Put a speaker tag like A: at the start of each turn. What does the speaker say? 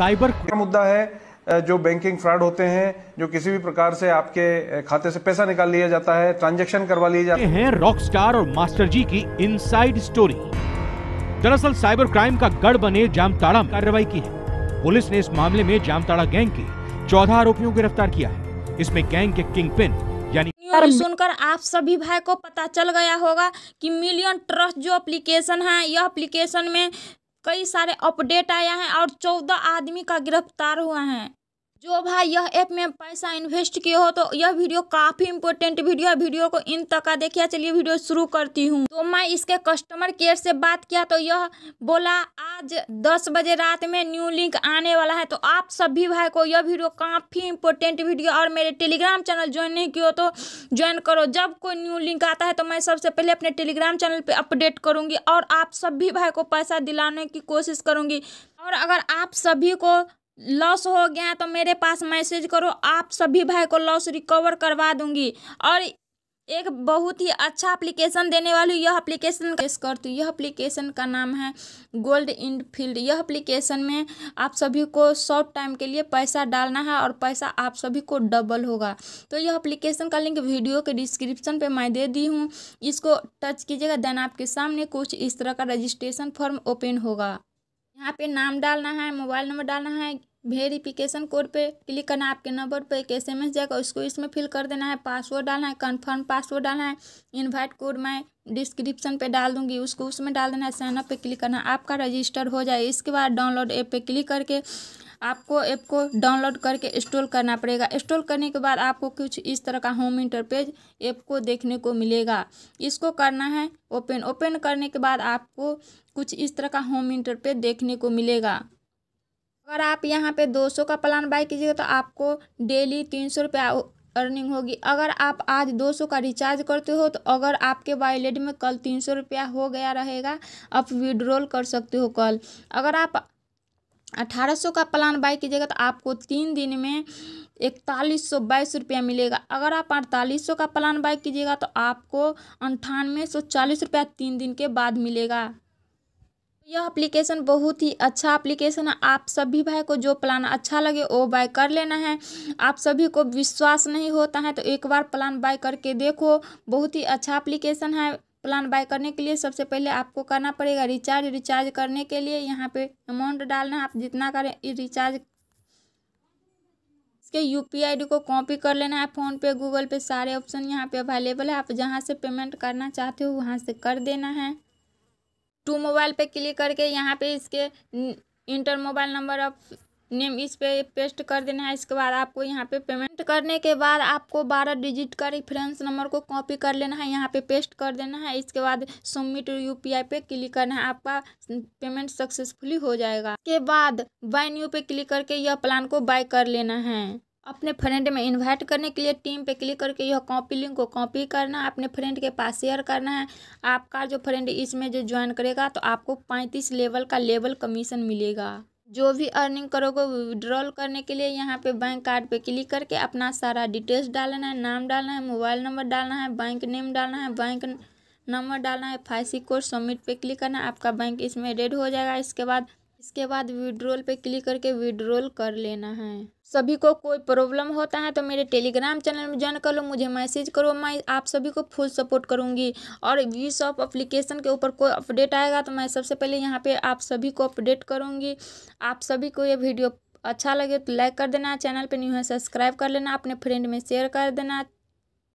A: cyber मुद्दा है जो बैंकिंग फ्रॉड होते हैं जो किसी भी प्रकार से आपके खाते से पैसा निकाल लिया जाता है ट्रांजेक्शन करवा लिए जाते हैं रॉक स्टार और मास्टर जी की इन स्टोरी दरअसल साइबर क्राइम का गढ़ बने जामताड़ा में कार्रवाई की है पुलिस ने इस मामले में जामताड़ा गैंग के चौदह आरोपियों को गिरफ्तार किया है इसमें गैंग के किंग पिन यानी सुनकर आप सभी भाई को पता चल गया होगा कि मिलियन ट्रस्ट जो एप्लीकेशन है यह एप्लीकेशन में कई सारे अपडेट आया है और चौदह आदमी का गिरफ्तार हुआ है जो भाई यह ऐप में पैसा इन्वेस्ट किए हो तो यह वीडियो काफ़ी इम्पोर्टेंट वीडियो है वीडियो को इन तक का देखिए चलिए वीडियो शुरू करती हूँ तो मैं इसके कस्टमर केयर से बात किया तो यह बोला आज दस बजे रात में न्यू लिंक आने वाला है तो आप सभी भाई को यह वीडियो काफ़ी इम्पोर्टेंट वीडियो और मेरे टेलीग्राम चैनल ज्वाइन नहीं किए तो ज्वाइन करो जब कोई न्यू लिंक आता है तो मैं सबसे पहले अपने टेलीग्राम चैनल पर अपडेट करूँगी और आप सभी भाई को पैसा दिलाने की कोशिश करूँगी और अगर आप सभी को लॉस हो गया तो मेरे पास मैसेज करो आप सभी भाई को लॉस रिकवर करवा दूंगी और एक बहुत ही अच्छा एप्लीकेशन देने वाली यह एप्लीकेशन पेश करती यह एप्लीकेशन का नाम है गोल्ड इंड फील्ड यह एप्लीकेशन में आप सभी को शॉर्ट टाइम के लिए पैसा डालना है और पैसा आप सभी को डबल होगा तो यह एप्लीकेशन का लिंक वीडियो के डिस्क्रिप्शन पे मैं दे दी हूँ इसको टच कीजिएगा देन आपके सामने कुछ इस तरह का रजिस्ट्रेशन फॉर्म ओपन होगा यहाँ पे नाम डालना है मोबाइल नंबर डालना है वेरिफिकेशन कोड पे क्लिक करना है आपके नंबर पे एक एस एम एस जाएगा उसको इसमें फिल कर देना है पासवर्ड डालना है कंफर्म पासवर्ड डालना है इनवाइट कोड मैं डिस्क्रिप्शन पे डाल दूंगी उसको उसमें डाल देना है साइनअप पे क्लिक करना आपका रजिस्टर हो जाए इसके बाद डाउनलोड ऐप पे क्लिक करके आपको ऐप को डाउनलोड करके इंस्टॉल करना पड़ेगा इंस्टॉल करने के बाद आपको कुछ इस तरह का होम इंटरपेज ऐप को देखने को मिलेगा इसको करना है ओपन ओपन करने के बाद आपको कुछ इस तरह का होम इंटरपेज देखने को मिलेगा अगर आप यहाँ पे 200 का प्लान बाय कीजिएगा तो आपको डेली तीन सौ रुपया अर्निंग होगी अगर आप आज 200 का रिचार्ज करते हो तो अगर आपके वॉलेट में कल तीन सौ रुपया हो गया रहेगा आप विड्रॉल कर सकते हो कल अगर आप 1800 का प्लान बाय कीजिएगा तो आपको तीन दिन में इकतालीस सौ बाईस रुपया मिलेगा अगर आप अड़तालीस सौ का प्लान बाय कीजिएगा तो आपको अंठानवे सौ चालीस रुपया तीन दिन के बाद मिलेगा यह एप्लीकेशन बहुत ही अच्छा एप्लीकेशन है आप सभी भाई को जो प्लान अच्छा लगे वो बाय कर लेना है आप सभी को विश्वास नहीं होता है तो एक बार प्लान बाय करके देखो बहुत ही अच्छा एप्लीकेशन है प्लान बाय करने के लिए सबसे पहले आपको करना पड़ेगा रिचार्ज रिचार्ज करने के लिए यहाँ पे अमाउंट डालना है आप जितना करें रिचार्ज इसके यू पी आई डी को कॉपी कर लेना है फ़ोनपे गूगल पे सारे ऑप्शन यहाँ पे अवेलेबल है आप जहाँ से पेमेंट करना चाहते हो वहाँ से कर देना है टू मोबाइल पे क्लिक करके यहाँ पे इसके enter mobile number of name इस पे पेस्ट कर देना है इसके बाद आपको यहाँ पे पेमेंट करने के बाद आपको बारह डिजिट का रिफ्रेंस नंबर को कॉपी कर लेना है यहाँ पे पेस्ट कर देना है इसके बाद सबमिट यूपीआई पे क्लिक करना है आपका पेमेंट सक्सेसफुली हो जाएगा के बाद बाय न्यू पे क्लिक करके यह प्लान को बाय कर लेना है अपने फ्रेंड में इनवाइट करने के लिए टीम पे क्लिक करके यह कॉपी लिंक को कॉपी करना अपने फ्रेंड के पास शेयर करना है आपका जो फ्रेंड इसमें जो ज्वाइन करेगा तो आपको पैंतीस लेवल का लेवल कमीशन मिलेगा जो भी अर्निंग करोगे विड्रॉल करने के लिए यहाँ पे बैंक कार्ड पे क्लिक करके अपना सारा डिटेल्स डालना है नाम डालना है मोबाइल नंबर डालना है बैंक नेम डालना है बैंक नंबर डालना है फाइसी कोड सबमिट पे क्लिक करना है आपका बैंक इसमें रेड हो जाएगा इसके बाद इसके बाद विड्रोल पे क्लिक करके विड्रोल कर लेना है सभी को कोई प्रॉब्लम होता है तो मेरे टेलीग्राम चैनल में ज्वाइन कर लो मुझे मैसेज करो मैं आप सभी को फुल सपोर्ट करूंगी और वी शॉप अप्लीकेशन के ऊपर कोई अपडेट आएगा तो मैं सबसे पहले यहाँ पे आप सभी को अपडेट करूँगी आप सभी को ये वीडियो अच्छा लगे तो लाइक कर देना चैनल पर न्यू है सब्सक्राइब कर लेना अपने फ्रेंड में शेयर कर देना